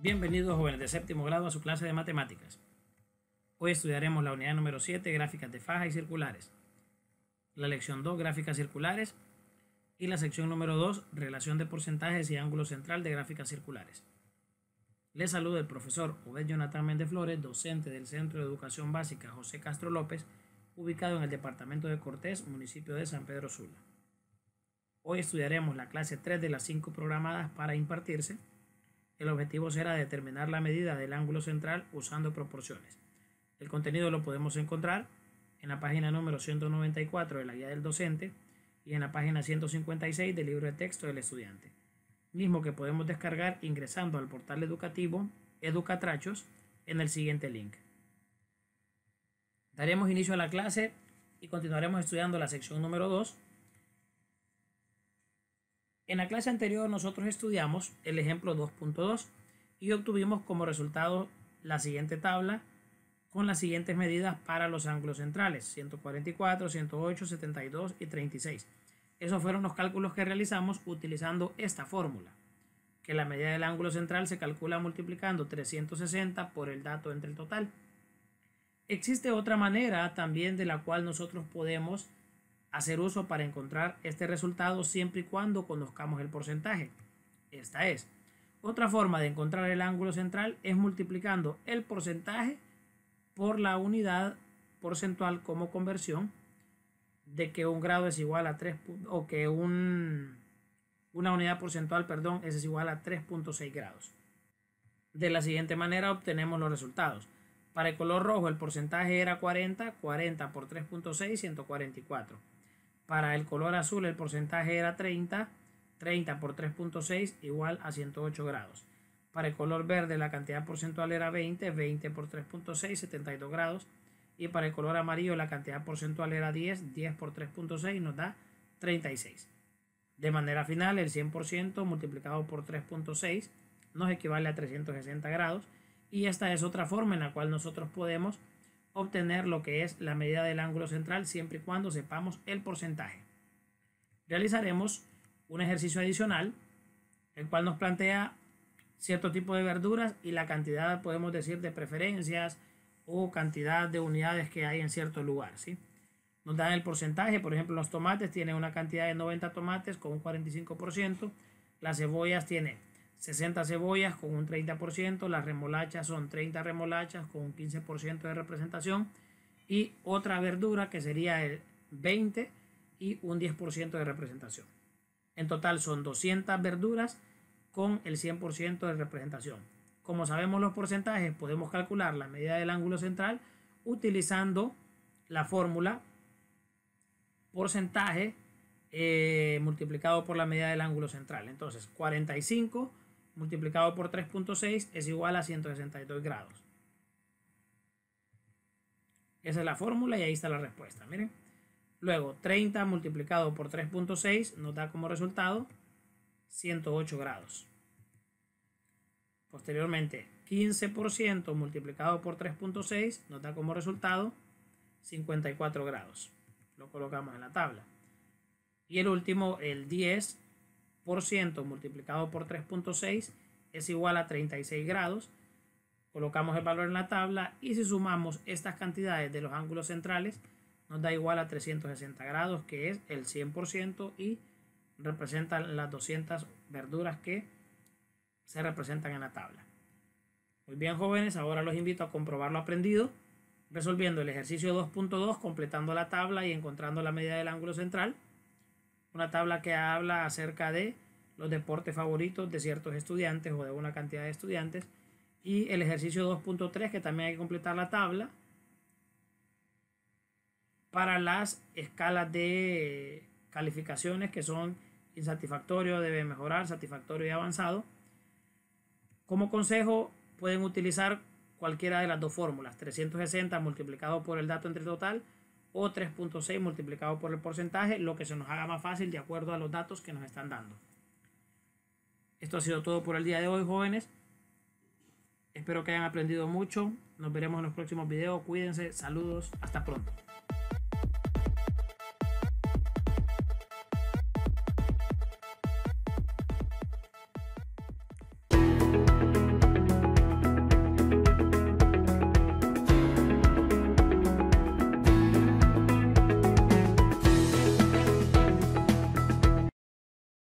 Bienvenidos jóvenes de séptimo grado a su clase de matemáticas. Hoy estudiaremos la unidad número 7, gráficas de faja y circulares. La lección 2, gráficas circulares. Y la sección número 2, relación de porcentajes y ángulo central de gráficas circulares. Les saluda el profesor Obed Jonathan Méndez Flores, docente del Centro de Educación Básica José Castro López, ubicado en el departamento de Cortés, municipio de San Pedro Sula. Hoy estudiaremos la clase 3 de las 5 programadas para impartirse el objetivo será determinar la medida del ángulo central usando proporciones. El contenido lo podemos encontrar en la página número 194 de la guía del docente y en la página 156 del libro de texto del estudiante, mismo que podemos descargar ingresando al portal educativo Educatrachos en el siguiente link. Daremos inicio a la clase y continuaremos estudiando la sección número 2 en la clase anterior nosotros estudiamos el ejemplo 2.2 y obtuvimos como resultado la siguiente tabla con las siguientes medidas para los ángulos centrales, 144, 108, 72 y 36. Esos fueron los cálculos que realizamos utilizando esta fórmula, que la medida del ángulo central se calcula multiplicando 360 por el dato entre el total. Existe otra manera también de la cual nosotros podemos hacer uso para encontrar este resultado siempre y cuando conozcamos el porcentaje. Esta es. Otra forma de encontrar el ángulo central es multiplicando el porcentaje por la unidad porcentual como conversión de que un grado es igual a 3 o que un, una unidad porcentual, perdón, es igual a 3.6 grados. De la siguiente manera obtenemos los resultados. Para el color rojo el porcentaje era 40, 40 por 3.6, 144. Para el color azul el porcentaje era 30, 30 por 3.6 igual a 108 grados. Para el color verde la cantidad porcentual era 20, 20 por 3.6, 72 grados. Y para el color amarillo la cantidad porcentual era 10, 10 por 3.6 nos da 36. De manera final, el 100% multiplicado por 3.6 nos equivale a 360 grados. Y esta es otra forma en la cual nosotros podemos obtener lo que es la medida del ángulo central siempre y cuando sepamos el porcentaje. Realizaremos un ejercicio adicional, el cual nos plantea cierto tipo de verduras y la cantidad, podemos decir, de preferencias o cantidad de unidades que hay en cierto lugar. ¿sí? Nos dan el porcentaje, por ejemplo, los tomates tienen una cantidad de 90 tomates con un 45%, las cebollas tienen 60 cebollas con un 30%, las remolachas son 30 remolachas con un 15% de representación y otra verdura que sería el 20 y un 10% de representación. En total son 200 verduras con el 100% de representación. Como sabemos los porcentajes, podemos calcular la medida del ángulo central utilizando la fórmula porcentaje eh, multiplicado por la medida del ángulo central. Entonces, 45 multiplicado por 3.6 es igual a 162 grados. Esa es la fórmula y ahí está la respuesta, miren. Luego, 30 multiplicado por 3.6 nos da como resultado 108 grados. Posteriormente, 15% multiplicado por 3.6 nos da como resultado 54 grados. Lo colocamos en la tabla. Y el último, el 10, multiplicado por 3.6 es igual a 36 grados. Colocamos el valor en la tabla y si sumamos estas cantidades de los ángulos centrales nos da igual a 360 grados que es el 100% y representan las 200 verduras que se representan en la tabla. Muy bien jóvenes, ahora los invito a comprobar lo aprendido resolviendo el ejercicio 2.2 completando la tabla y encontrando la medida del ángulo central una tabla que habla acerca de los deportes favoritos de ciertos estudiantes o de una cantidad de estudiantes. Y el ejercicio 2.3, que también hay que completar la tabla para las escalas de calificaciones que son insatisfactorio, debe mejorar, satisfactorio y avanzado. Como consejo, pueden utilizar cualquiera de las dos fórmulas, 360 multiplicado por el dato entre total o 3.6 multiplicado por el porcentaje, lo que se nos haga más fácil de acuerdo a los datos que nos están dando. Esto ha sido todo por el día de hoy, jóvenes. Espero que hayan aprendido mucho. Nos veremos en los próximos videos. Cuídense. Saludos. Hasta pronto.